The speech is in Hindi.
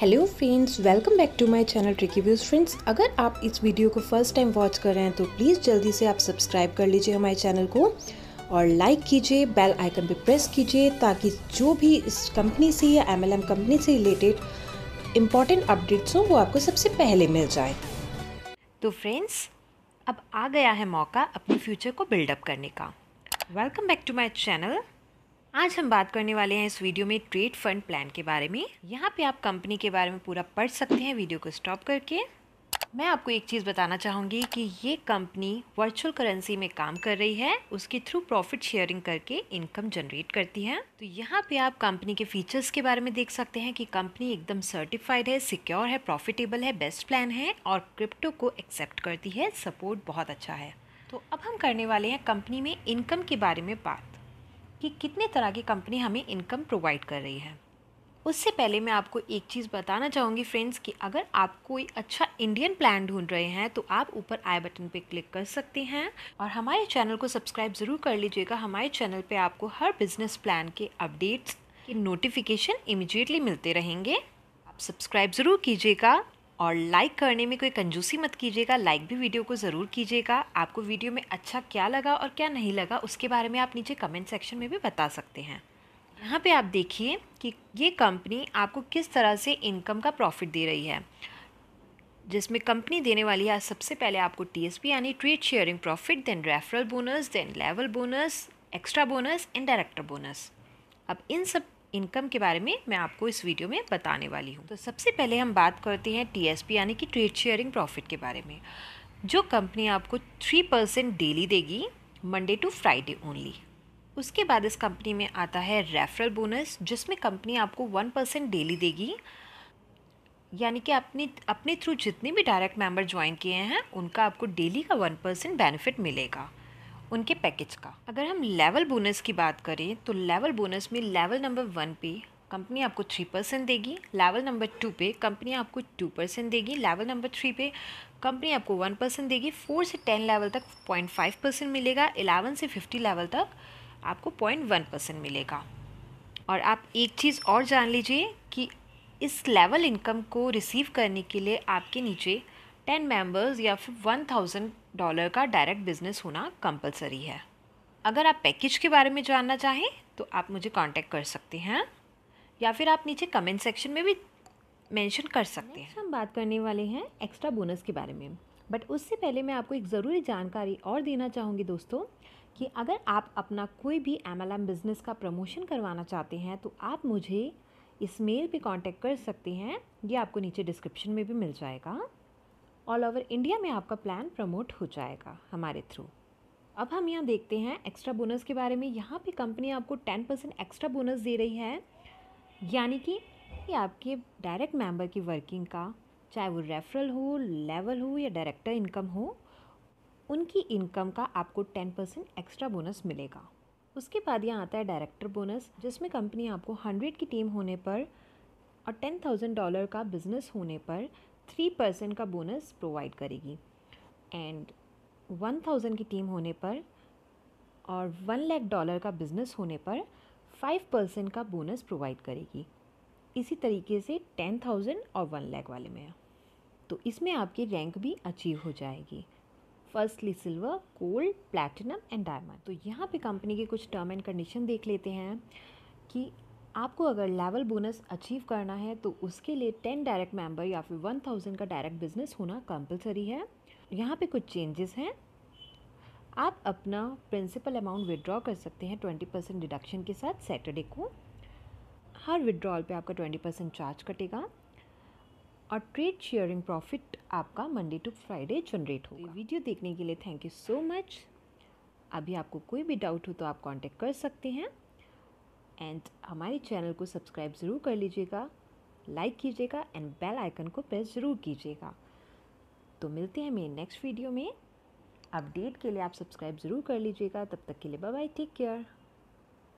hello friends welcome back to my channel tricky views friends अगर आप इस वीडियो को फर्स्ट टाइम वॉच कर रहे हैं तो प्लीज़ जल्दी से आप सब्सक्राइब कर लीजिए हमारे चैनल को और लाइक कीजिए बेल आइकन पे प्रेस कीजिए ताकि जो भी इस कंपनी से या एमएलएम कंपनी से रिलेटेड इम्पॉर्टेंट अपडेट्स हों वो आपको सबसे पहले मिल जाए तो फ्रेंड्स अब आ गया है मौका अपने फ्यूचर को बिल्डअप करने का welcome back to my channel आज हम बात करने वाले हैं इस वीडियो में ट्रेड फंड प्लान के बारे में यहाँ पे आप कंपनी के बारे में पूरा पढ़ सकते हैं वीडियो को स्टॉप करके मैं आपको एक चीज़ बताना चाहूँगी कि ये कंपनी वर्चुअल करेंसी में काम कर रही है उसके थ्रू प्रॉफिट शेयरिंग करके इनकम जनरेट करती है तो यहाँ पे आप कंपनी के फीचर्स के बारे में देख सकते हैं कि कंपनी एकदम सर्टिफाइड है सिक्योर है प्रॉफिटेबल है बेस्ट प्लान है और क्रिप्टो को एक्सेप्ट करती है सपोर्ट बहुत अच्छा है तो अब हम करने वाले हैं कंपनी में इनकम के बारे में बात कि कितने तरह की कंपनी हमें इनकम प्रोवाइड कर रही है उससे पहले मैं आपको एक चीज़ बताना चाहूँगी फ्रेंड्स कि अगर आप कोई अच्छा इंडियन प्लान ढूंढ रहे हैं तो आप ऊपर आई बटन पे क्लिक कर सकते हैं और हमारे चैनल को सब्सक्राइब ज़रूर कर लीजिएगा हमारे चैनल पे आपको हर बिजनेस प्लान के अपडेट्स के नोटिफिकेशन इमिजिएटली मिलते रहेंगे आप सब्सक्राइब ज़रूर कीजिएगा और लाइक करने में कोई कंजूसी मत कीजिएगा लाइक भी वीडियो को ज़रूर कीजिएगा आपको वीडियो में अच्छा क्या लगा और क्या नहीं लगा उसके बारे में आप नीचे कमेंट सेक्शन में भी बता सकते हैं यहाँ पे आप देखिए कि ये कंपनी आपको किस तरह से इनकम का प्रॉफिट दे रही है जिसमें कंपनी देने वाली है सबसे पहले आपको टी यानी trade sharing profit then referral bonus then level bonus extra bonus and director bonus अब इन सब इनकम के बारे में मैं आपको इस वीडियो में बताने वाली हूँ तो सबसे पहले हम बात करते हैं पी यानी कि ट्रेड शेयरिंग प्रॉफिट के बारे में जो कंपनी आपको थ्री परसेंट डेली देगी मंडे टू फ्राइडे ओनली उसके बाद इस कंपनी में आता है रेफरल बोनस जिसमें कंपनी आपको वन परसेंट डेली देगी यानी कि अपने अपने थ्रू जितने भी डायरेक्ट मेंबर ज्वाइन किए हैं उनका आपको डेली का वन परसेंट बेनिफिट मिलेगा उनके पैकेज का अगर हम लेवल बोनस की बात करें तो लेवल बोनस में लेवल नंबर वन पे कंपनी आपको थ्री परसेंट देगी लेवल नंबर टू पे कंपनी आपको टू परसेंट देगी लेवल नंबर थ्री पे कंपनी आपको वन परसेंट देगी फोर से टेन लेवल तक पॉइंट फाइव परसेंट मिलेगा एलेवन से फिफ्टी लेवल तक आपको पॉइंट वन परसेंट मिलेगा और आप एक चीज़ और जान लीजिए कि इस लेवल इनकम को रिसीव करने के लिए आपके नीचे टेन मेंबर्स या फिर वन थाउजेंड डॉलर का डायरेक्ट बिजनेस होना कंपलसरी है अगर आप पैकेज के बारे में जानना चाहें तो आप मुझे कांटेक्ट कर सकते हैं या फिर आप नीचे कमेंट सेक्शन में भी मेंशन कर सकते हैं हम बात करने वाले हैं एक्स्ट्रा बोनस के बारे में बट उससे पहले मैं आपको एक ज़रूरी जानकारी और देना चाहूँगी दोस्तों कि अगर आप अपना कोई भी एम बिज़नेस का प्रमोशन करवाना चाहते हैं तो आप मुझे इस मेल पे कांटेक्ट कर सकते हैं ये आपको नीचे डिस्क्रिप्शन में भी मिल जाएगा ऑल ओवर इंडिया में आपका प्लान प्रमोट हो जाएगा हमारे थ्रू अब हम यहाँ देखते हैं एक्स्ट्रा बोनस के बारे में यहाँ पे कंपनी आपको टेन परसेंट एक्स्ट्रा बोनस दे रही है यानी कि ये आपके डायरेक्ट मेंबर की वर्किंग का चाहे वो रेफरल हो लेवल हो या डायरेक्टर इनकम हो उनकी इनकम का आपको टेन परसेंट एक्स्ट्रा बोनस मिलेगा उसके बाद यहाँ आता है डायरेक्टर बोनस जिसमें कंपनी आपको हंड्रेड की टीम होने पर और टेन थाउजेंड डॉलर का बिज़नेस होने पर थ्री परसेंट का बोनस प्रोवाइड करेगी एंड वन थाउजेंड की टीम होने पर और वन लैख डॉलर का बिज़नेस होने पर फाइव परसेंट का बोनस प्रोवाइड करेगी इसी तरीके से टेन थाउजेंड और वन लैख वाले में तो इसमें आपकी रैंक भी अचीव हो जाएगी firstly silver gold platinum and diamond तो यहाँ पे कंपनी के कुछ टर्म एंड कंडीशन देख लेते हैं कि आपको अगर लेवल बोनस अचीव करना है तो उसके लिए टेन डायरेक्ट मेंबर या फिर वन थाउजेंड का डायरेक्ट बिजनेस होना कंपलसरी है यहाँ पे कुछ चेंजेस हैं आप अपना प्रिंसिपल अमाउंट विड्रॉ कर सकते हैं ट्वेंटी परसेंट डिडक्शन के साथ सैटरडे को हर विदड्रॉल पे आपका ट्वेंटी परसेंट चार्ज कटेगा और ट्रेड शेयरिंग प्रॉफिट आपका मंडे टू फ्राइडे जनरेट होगा वीडियो तो देखने के लिए थैंक यू सो मच अभी आपको कोई भी डाउट हो तो आप कांटेक्ट कर सकते हैं एंड हमारे चैनल को सब्सक्राइब ज़रूर कर लीजिएगा लाइक कीजिएगा एंड बेल आइकन को प्रेस ज़रूर कीजिएगा तो मिलते हैं मेरे नेक्स्ट वीडियो में अपडेट के लिए आप सब्सक्राइब ज़रूर कर लीजिएगा तब तक के लिए बाय बाय टेक केयर